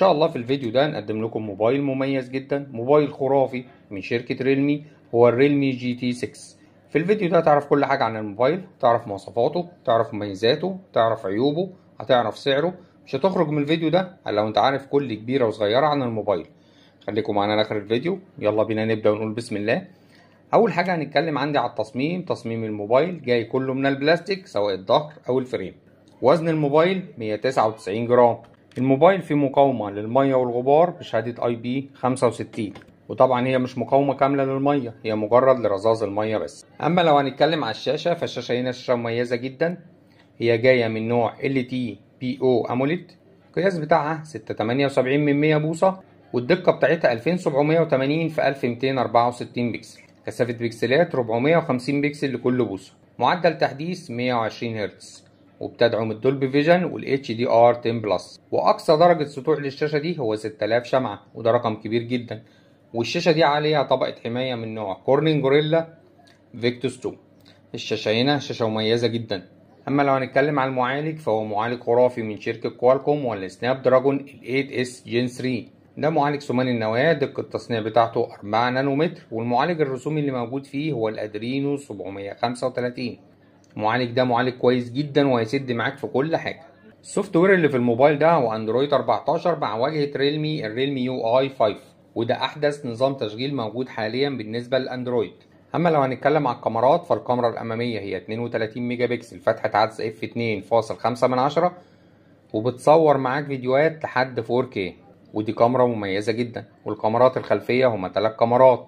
شاء الله في الفيديو ده هنقدم لكم موبايل مميز جدا موبايل خرافي من شركة ريلمي هو الريلمي جي تي 6 في الفيديو ده هتعرف كل حاجة عن الموبايل تعرف مواصفاته تعرف مميزاته تعرف عيوبه هتعرف سعره مش هتخرج من الفيديو ده الا وانت عارف كل كبيرة وصغيرة عن الموبايل خليكم معانا لاخر الفيديو يلا بينا نبدأ ونقول بسم الله اول حاجة هنتكلم عندي على التصميم تصميم الموبايل جاي كله من البلاستيك سواء الظهر او الفريم وزن الموبايل 199 جرام الموبايل فيه مقاومة للمية والغبار بشهادة اي بي 65 وطبعا هي مش مقاومة كاملة للمية هي مجرد لرذاذ المية بس اما لو هنتكلم على الشاشة فالشاشة هنا شاشة مميزة جدا هي جاية من نوع بي او اموليد القياس بتاعها 678 من 100 بوصة والدقة بتاعتها 2780 في 1264 بكسل كثافة بكسلات 450 بكسل لكل بوصة معدل تحديث 120 هرتز وبتدعم الدولبي فيجن والاتش دي ار 10 بلس واقصى درجه سطوع للشاشه دي هو 6000 شمعه وده رقم كبير جدا والشاشه دي عليها طبقه حمايه من نوع كورنين جوريلا فيكتوس 2 الشاشه هنا شاشه مميزه جدا اما لو هنتكلم على المعالج فهو معالج خرافي من شركه كوالكوم والسناب دراجون ال 8 اس جين 3 ده معالج ثماني النواة دقة التصنيع بتاعته 4 نانومتر والمعالج الرسومي اللي موجود فيه هو الأدرينو 735 المعالج ده معالج كويس جدا وهيسد معاك في كل حاجه السوفت وير اللي في الموبايل ده هو اندرويد 14 مع واجهه ريلمي الريلمي يو اي 5 وده احدث نظام تشغيل موجود حاليا بالنسبه للاندرويد اما لو هنتكلم على الكاميرات فالكاميرا الاماميه هي 32 ميجا بكسل فتحه عدسه اف 2.5 من عشرة وبتصور معاك فيديوهات لحد 4K ودي كاميرا مميزه جدا والكاميرات الخلفيه هما 3 كاميرات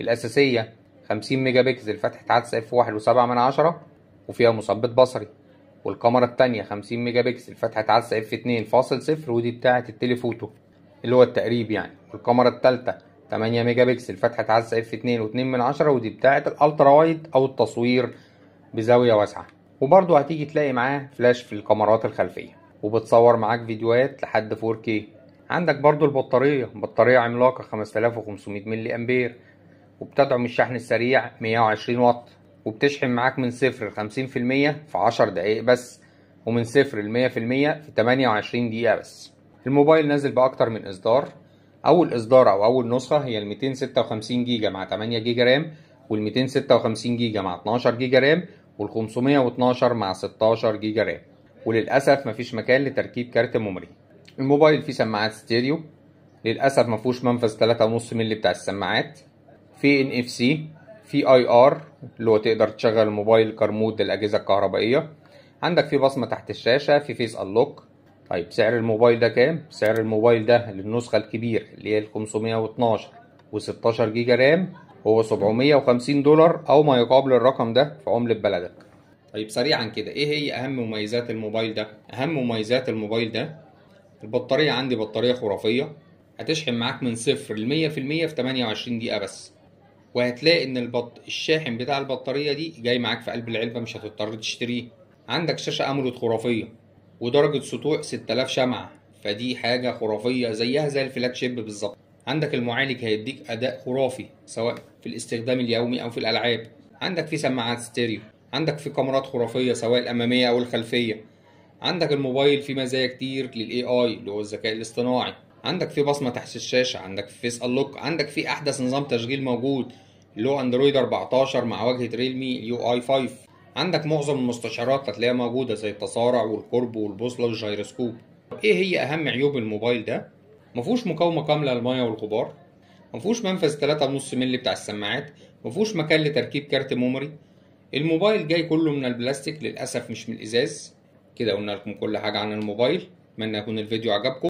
الاساسيه 50 ميجا بكسل فتحه عدسه اف 1.7 من عشرة وفيها مثبت بصري والكاميرا التانية 50 ميجا بكسل فتحة عدسة اف 2.0 ودي بتاعة التليفوتو اللي هو التقريب يعني والكاميرا التالتة 8 ميجا بكسل فتحة عدسة اف 2.2 ودي بتاعة الالترا وايد او التصوير بزاوية واسعة وبرضه هتيجي تلاقي معاه فلاش في الكاميرات الخلفية وبتصور معاك فيديوهات لحد 4K عندك برضو البطارية بطارية عملاقة 5500 ملي أمبير وبتدعم الشحن السريع 120 واط وبتشحن معاك من صفر ل 50% في 10 دقايق بس ومن صفر ل 100% في 28 دقيقة بس الموبايل نازل بأكتر من إصدار أول إصدار أو أول نسخة هي ال 256 جيجا مع 8 جيجا رام وال 256 جيجا مع 12 جيجا رام وال 512 مع 16 جيجا رام وللأسف مفيش مكان لتركيب كارت ميموري الموبايل فيه سماعات ستيريو للأسف مفهوش منفذ 3.5 مللي بتاع السماعات فيه سي في اي ار اللي هو تقدر تشغل الموبايل كرمود للاجهزه الكهربائيه عندك في بصمه تحت الشاشه في فيس انلوك طيب سعر الموبايل ده كام سعر الموبايل ده للنسخه الكبير اللي هي ال 512 و16 جيجا رام هو 750 دولار او ما يقابل الرقم ده في عمله بلدك طيب سريعا كده ايه هي اهم مميزات الموبايل ده اهم مميزات الموبايل ده البطاريه عندي بطاريه خرافيه هتشحن معاك من صفر ل 100% في 28 دقيقه بس وهتلاقي ان البط... الشاحن بتاع البطاريه دي جاي معاك في قلب العلبه مش هتضطر تشتريه عندك شاشه امولود خرافيه ودرجه سطوع 6000 شمعه فدي حاجه خرافيه زيها زي الفلاج شيب بالظبط عندك المعالج هيديك اداء خرافي سواء في الاستخدام اليومي او في الالعاب عندك في سماعات ستيريو عندك في كاميرات خرافيه سواء الاماميه او الخلفيه عندك الموبايل فيه مزايا كتير للاي اي اللي هو الذكاء الاصطناعي عندك في بصمه تحت الشاشه عندك في فيس انلوك عندك في احدث نظام تشغيل موجود اللي هو اندرويد 14 مع واجهه ريلمي يو اي 5 عندك معظم المستشعرات هتلاقيها موجوده زي التسارع والقرب والبوصله والجيروسكوب ايه هي اهم عيوب الموبايل ده مفهوش مقاومه كامله للميه والغبار مفهوش منفذ 3.5 مللي بتاع السماعات مفهوش مكان لتركيب كارت ميموري الموبايل جاي كله من البلاستيك للاسف مش من الازاز كده قلنا لكم كل حاجه عن الموبايل اتمنى يكون الفيديو عجبكم